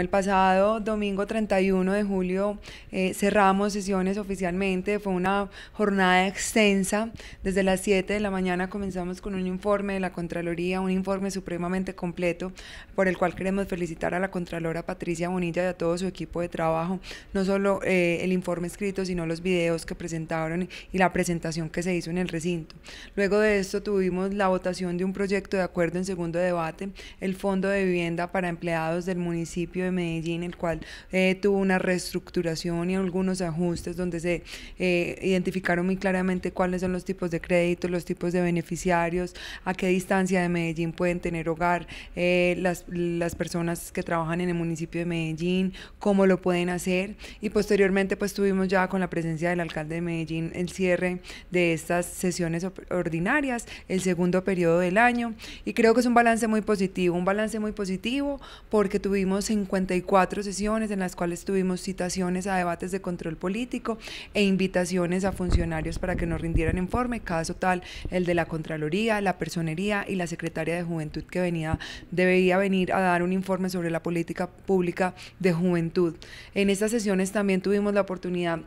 El pasado domingo 31 de julio eh, cerramos sesiones oficialmente, fue una jornada extensa. Desde las 7 de la mañana comenzamos con un informe de la Contraloría, un informe supremamente completo por el cual queremos felicitar a la Contralora Patricia Bonilla y a todo su equipo de trabajo, no solo eh, el informe escrito, sino los videos que presentaron y la presentación que se hizo en el recinto. Luego de esto tuvimos la votación de un proyecto de acuerdo en segundo debate, el Fondo de Vivienda para Empleados del municipio Medellín, el cual eh, tuvo una reestructuración y algunos ajustes donde se eh, identificaron muy claramente cuáles son los tipos de créditos, los tipos de beneficiarios, a qué distancia de Medellín pueden tener hogar eh, las, las personas que trabajan en el municipio de Medellín, cómo lo pueden hacer. Y posteriormente pues tuvimos ya con la presencia del alcalde de Medellín el cierre de estas sesiones ordinarias, el segundo periodo del año. Y creo que es un balance muy positivo, un balance muy positivo porque tuvimos en 54 sesiones en las cuales tuvimos citaciones a debates de control político e invitaciones a funcionarios para que nos rindieran informe, caso tal el de la Contraloría, la Personería y la Secretaria de Juventud que venía, debía venir a dar un informe sobre la política pública de juventud. En estas sesiones también tuvimos la oportunidad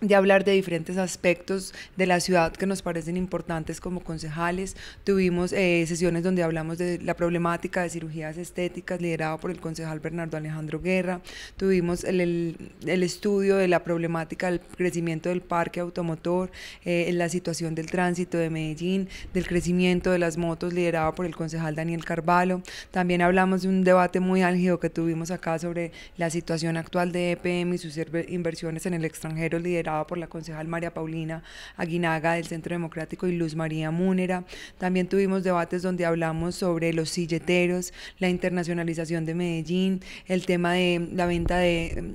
de hablar de diferentes aspectos de la ciudad que nos parecen importantes como concejales. Tuvimos eh, sesiones donde hablamos de la problemática de cirugías estéticas liderado por el concejal Bernardo Alejandro Guerra. Tuvimos el, estudio de la problemática del crecimiento del parque automotor, en eh, la situación del tránsito de Medellín, del crecimiento de las motos liderado por el concejal Daniel Carvalho. También hablamos de un debate muy álgido que tuvimos acá sobre la situación actual de EPM y sus inversiones en el extranjero liderado por la concejal María Paulina Aguinaga del Centro Democrático y Luz María Múnera. También tuvimos debates donde hablamos sobre los silleteros, la internacionalización de Medellín, el tema de la venta de,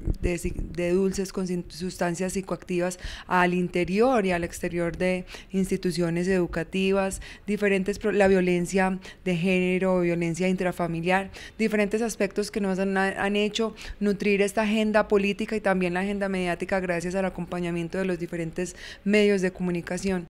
dulces con sustancias psicoactivas al interior y al exterior de instituciones educativas, diferentes la violencia de género, violencia intrafamiliar, diferentes aspectos que nos han, han hecho nutrir esta agenda política y también la agenda mediática gracias a la compañía de los diferentes medios de comunicación.